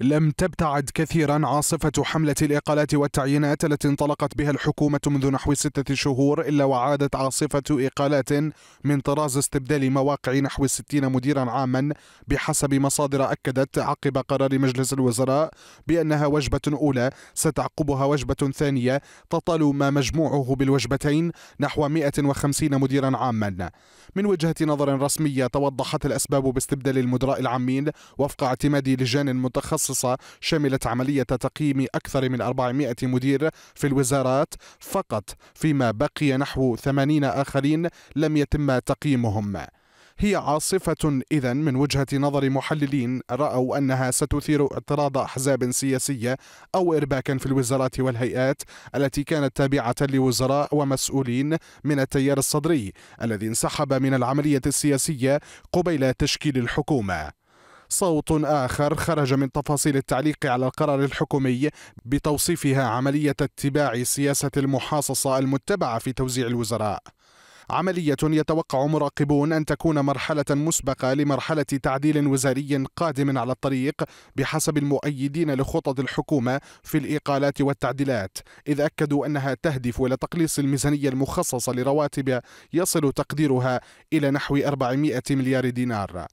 لم تبتعد كثيرا عاصفة حملة الإقالات والتعيينات التي انطلقت بها الحكومة منذ نحو ستة شهور إلا وعادت عاصفة إقالات من طراز استبدال مواقع نحو ستين مديرا عاما بحسب مصادر أكدت عقب قرار مجلس الوزراء بأنها وجبة أولى ستعقبها وجبة ثانية تطال ما مجموعه بالوجبتين نحو 150 مديرا عاما من وجهة نظر رسمية توضحت الأسباب باستبدال المدراء العامين وفق اعتماد لجان متخصصة متخصصة شملت عملية تقييم أكثر من 400 مدير في الوزارات فقط فيما بقي نحو 80 آخرين لم يتم تقييمهم هي عاصفة إذا من وجهة نظر محللين رأوا أنها ستثير اعتراض أحزاب سياسية أو إرباكا في الوزارات والهيئات التي كانت تابعة لوزراء ومسؤولين من التيار الصدري الذي انسحب من العملية السياسية قبيل تشكيل الحكومة. صوت آخر خرج من تفاصيل التعليق على القرار الحكومي بتوصيفها عملية اتباع سياسة المحاصصة المتبعة في توزيع الوزراء عملية يتوقع مراقبون أن تكون مرحلة مسبقة لمرحلة تعديل وزاري قادم على الطريق بحسب المؤيدين لخطط الحكومة في الإقالات والتعديلات إذ أكدوا أنها تهدف إلى تقليص الميزانية المخصصة لرواتب يصل تقديرها إلى نحو 400 مليار دينار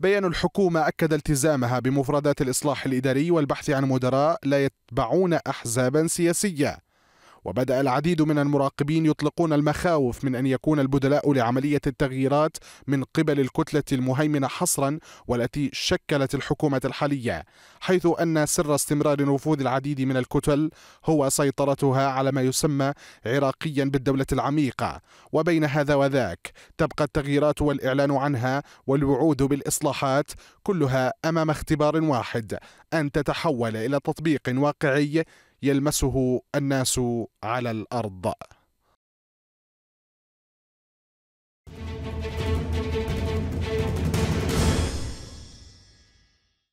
بيان الحكومة أكد التزامها بمفردات الإصلاح الإداري والبحث عن مدراء لا يتبعون أحزابا سياسية وبدأ العديد من المراقبين يطلقون المخاوف من أن يكون البدلاء لعملية التغييرات من قبل الكتلة المهيمنة حصرا والتي شكلت الحكومة الحالية حيث أن سر استمرار نفوذ العديد من الكتل هو سيطرتها على ما يسمى عراقيا بالدولة العميقة وبين هذا وذاك تبقى التغييرات والإعلان عنها والوعود بالإصلاحات كلها أمام اختبار واحد أن تتحول إلى تطبيق واقعي يلمسه الناس على الارض